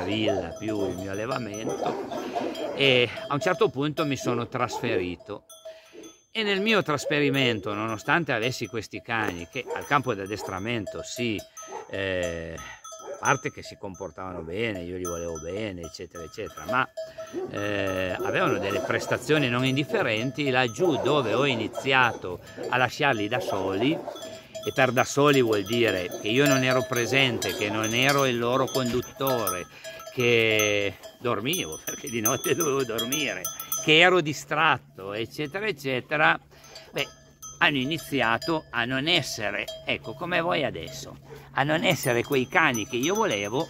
mia villa più il mio allevamento e a un certo punto mi sono trasferito e nel mio trasferimento nonostante avessi questi cani che al campo di addestramento sì eh, parte che si comportavano bene, io li volevo bene, eccetera, eccetera, ma eh, avevano delle prestazioni non indifferenti, laggiù dove ho iniziato a lasciarli da soli e tardassoli vuol dire che io non ero presente, che non ero il loro conduttore, che dormivo perché di notte dovevo dormire, che ero distratto, eccetera, eccetera. Beh, hanno iniziato a non essere, ecco come voi adesso, a non essere quei cani che io volevo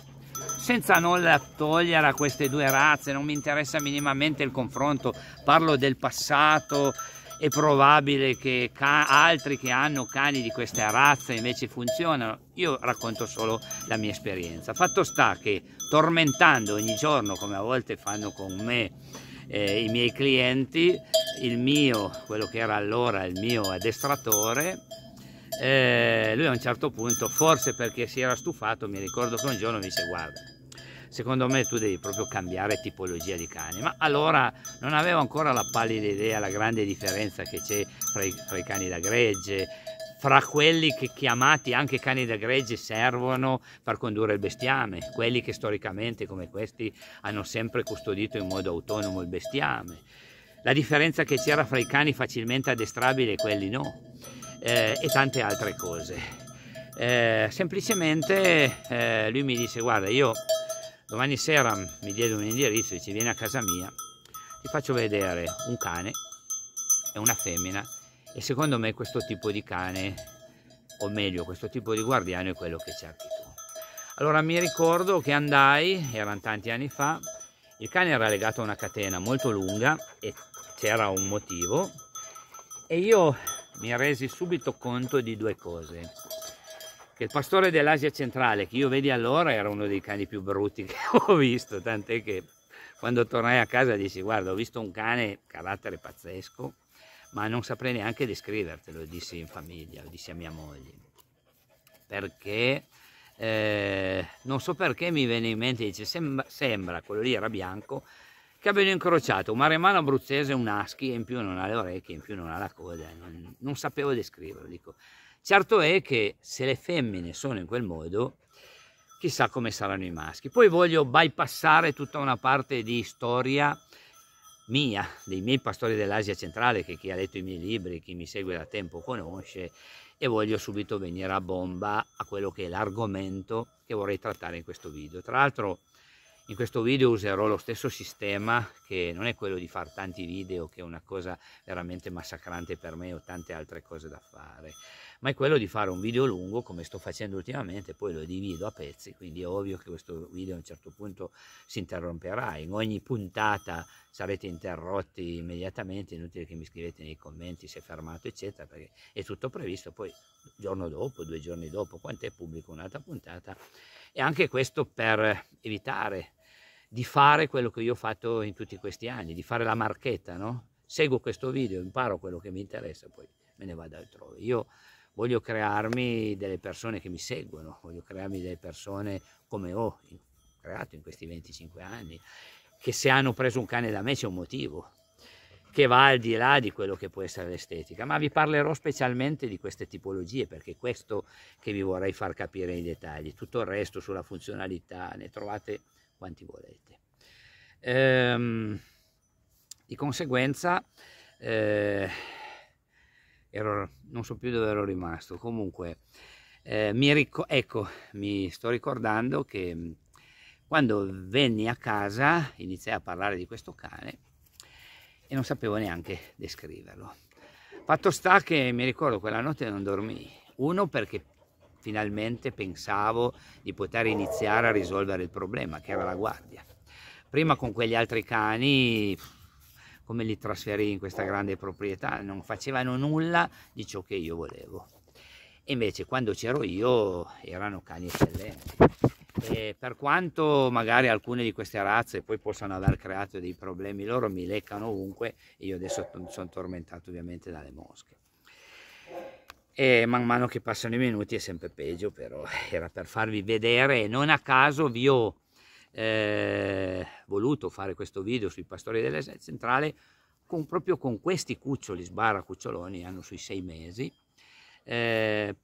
senza nulla togliere a queste due razze, non mi interessa minimamente il confronto, parlo del passato, è probabile che altri che hanno cani di questa razza invece funzionano. Io racconto solo la mia esperienza. Fatto sta che tormentando ogni giorno, come a volte fanno con me eh, i miei clienti, il mio, quello che era allora il mio addestratore, eh, lui a un certo punto, forse perché si era stufato, mi ricordo che un giorno mi disse guarda, secondo me tu devi proprio cambiare tipologia di cane. Ma allora non avevo ancora la pallida idea, la grande differenza che c'è fra, fra i, cani da gregge, fra quelli che chiamati anche cani da gregge servono per condurre il bestiame, quelli che storicamente come questi hanno sempre custodito in modo autonomo il bestiame, la differenza che c'era fra i cani facilmente addestrabili e quelli no, eh, e tante altre cose. Eh, semplicemente eh, lui mi disse guarda io Domani sera mi diede un indirizzo, e dice vieni a casa mia, ti faccio vedere un cane e una femmina e secondo me questo tipo di cane, o meglio questo tipo di guardiano è quello che cerchi tu. Allora mi ricordo che andai, erano tanti anni fa, il cane era legato a una catena molto lunga e c'era un motivo e io mi resi subito conto di due cose che il pastore dell'Asia centrale, che io vedi allora, era uno dei cani più brutti che ho visto, tant'è che quando tornai a casa dissi guarda ho visto un cane carattere pazzesco, ma non saprei neanche descrivertelo, dissi in famiglia, dissi a mia moglie, perché... Eh, non so perché mi venne in mente, dice, sembra, sembra quello lì era bianco, che abbiano incrociato un maremano abruzzese, un aschi, e in più non ha le orecchie, in più non ha la coda, non, non sapevo descriverlo, dico, Certo è che se le femmine sono in quel modo, chissà come saranno i maschi. Poi voglio bypassare tutta una parte di storia mia, dei miei pastori dell'Asia centrale, che chi ha letto i miei libri, chi mi segue da tempo conosce, e voglio subito venire a bomba a quello che è l'argomento che vorrei trattare in questo video. Tra l'altro in questo video userò lo stesso sistema che non è quello di fare tanti video che è una cosa veramente massacrante per me ho tante altre cose da fare ma è quello di fare un video lungo come sto facendo ultimamente poi lo divido a pezzi quindi è ovvio che questo video a un certo punto si interromperà in ogni puntata sarete interrotti immediatamente inutile che mi scrivete nei commenti se è fermato eccetera perché è tutto previsto poi giorno dopo due giorni dopo quant'è pubblico un'altra puntata e anche questo per evitare di fare quello che io ho fatto in tutti questi anni, di fare la marchetta, no? Seguo questo video, imparo quello che mi interessa, poi me ne vado altrove. Io voglio crearmi delle persone che mi seguono, voglio crearmi delle persone come ho creato in questi 25 anni, che se hanno preso un cane da me c'è un motivo, che va al di là di quello che può essere l'estetica, ma vi parlerò specialmente di queste tipologie perché è questo che vi vorrei far capire nei dettagli, tutto il resto sulla funzionalità ne trovate quanti volete. Ehm, di conseguenza eh, ero, non so più dove ero rimasto, comunque eh, mi ecco, mi sto ricordando che mm, quando venni a casa iniziai a parlare di questo cane e non sapevo neanche descriverlo. Fatto sta che mi ricordo quella notte non dormii, uno perché finalmente pensavo di poter iniziare a risolvere il problema che era la guardia. Prima con quegli altri cani come li trasferì in questa grande proprietà, non facevano nulla di ciò che io volevo. Invece quando c'ero io erano cani eccellenti. E per quanto magari alcune di queste razze poi possano aver creato dei problemi loro, mi leccano ovunque e io adesso sono tormentato ovviamente dalle mosche. E man mano che passano i minuti è sempre peggio, però era per farvi vedere, e non a caso vi ho eh, voluto fare questo video sui pastori della centrale con, proprio con questi cuccioli, sbarra cuccioloni, hanno sui sei mesi, eh,